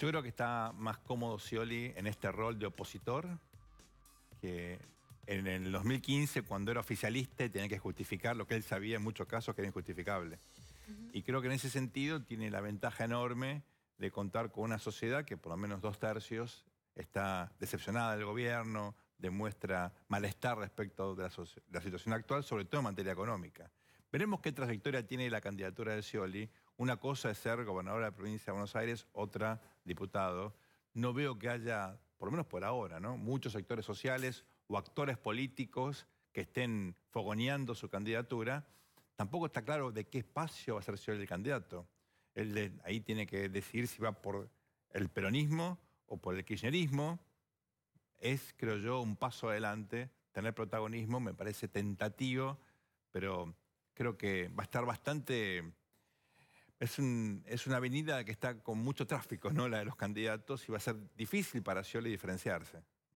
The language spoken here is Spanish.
Yo creo que está más cómodo Scioli en este rol de opositor que en el 2015, cuando era oficialista, tenía que justificar lo que él sabía en muchos casos que era injustificable. Y creo que en ese sentido tiene la ventaja enorme de contar con una sociedad que por lo menos dos tercios está decepcionada del gobierno, demuestra malestar respecto de la, la situación actual, sobre todo en materia económica. Veremos qué trayectoria tiene la candidatura de Scioli una cosa es ser gobernador de la provincia de Buenos Aires, otra diputado. No veo que haya, por lo menos por ahora, ¿no? muchos sectores sociales o actores políticos que estén fogoneando su candidatura. Tampoco está claro de qué espacio va a ser el candidato. de, ahí tiene que decidir si va por el peronismo o por el kirchnerismo. Es, creo yo, un paso adelante. Tener protagonismo me parece tentativo, pero creo que va a estar bastante es, una avenida que está con mucho tráfico, ¿no? La de los candidatos, y va a ser difícil para Scioli diferenciarse.